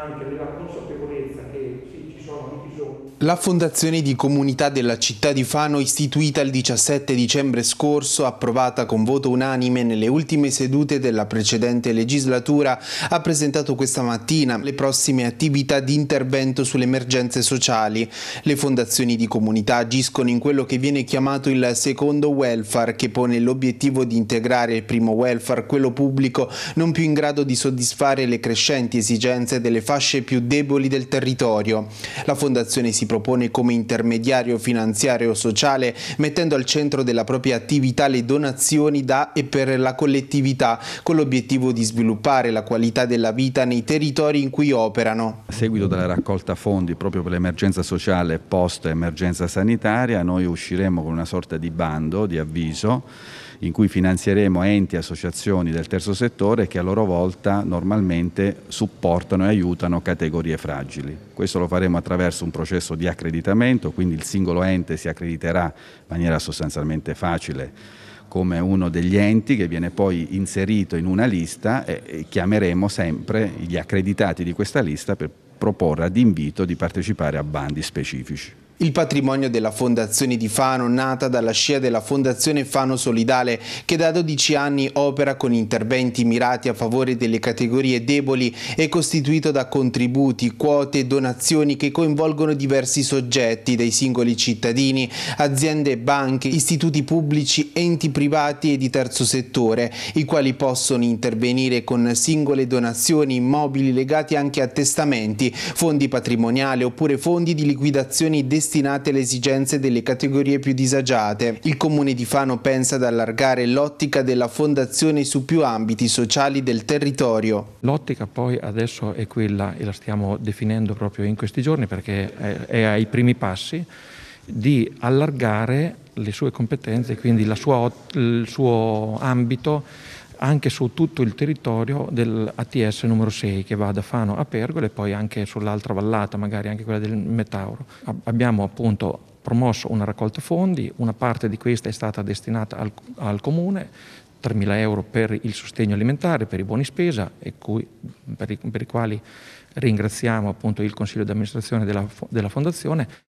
anche della consapevolezza che sì, ci sono i bisogni. La Fondazione di Comunità della Città di Fano, istituita il 17 dicembre scorso, approvata con voto unanime nelle ultime sedute della precedente legislatura, ha presentato questa mattina le prossime attività di intervento sulle emergenze sociali. Le fondazioni di comunità agiscono in quello che viene chiamato il secondo welfare, che pone l'obiettivo di integrare il primo welfare, quello pubblico, non più in grado di soddisfare le crescenti esigenze delle fasce più deboli del territorio. La Fondazione si propone come intermediario finanziario sociale mettendo al centro della propria attività le donazioni da e per la collettività con l'obiettivo di sviluppare la qualità della vita nei territori in cui operano. A seguito della raccolta fondi proprio per l'emergenza sociale post emergenza sanitaria noi usciremo con una sorta di bando, di avviso in cui finanzieremo enti e associazioni del terzo settore che a loro volta normalmente supportano e aiutano aiutano categorie fragili. Questo lo faremo attraverso un processo di accreditamento, quindi il singolo ente si accrediterà in maniera sostanzialmente facile come uno degli enti che viene poi inserito in una lista e chiameremo sempre gli accreditati di questa lista per proporre ad invito di partecipare a bandi specifici. Il patrimonio della Fondazione di Fano, nata dalla scia della Fondazione Fano Solidale, che da 12 anni opera con interventi mirati a favore delle categorie deboli, è costituito da contributi, quote e donazioni che coinvolgono diversi soggetti, dai singoli cittadini, aziende banche, istituti pubblici, enti privati e di terzo settore, i quali possono intervenire con singole donazioni immobili legati anche a testamenti, fondi patrimoniali oppure fondi di liquidazione destinati destinate alle esigenze delle categorie più disagiate. Il comune di Fano pensa ad allargare l'ottica della fondazione su più ambiti sociali del territorio. L'ottica poi adesso è quella, e la stiamo definendo proprio in questi giorni perché è ai primi passi, di allargare le sue competenze, quindi sua, il suo ambito anche su tutto il territorio dell'ATS numero 6 che va da Fano a Pergola e poi anche sull'altra vallata, magari anche quella del Metauro. Abbiamo appunto promosso una raccolta fondi, una parte di questa è stata destinata al, al comune, 3.000 euro per il sostegno alimentare, per i buoni spesa, cui, per, i, per, i, quali ringraziamo appunto il Consiglio di amministrazione della, della Fondazione.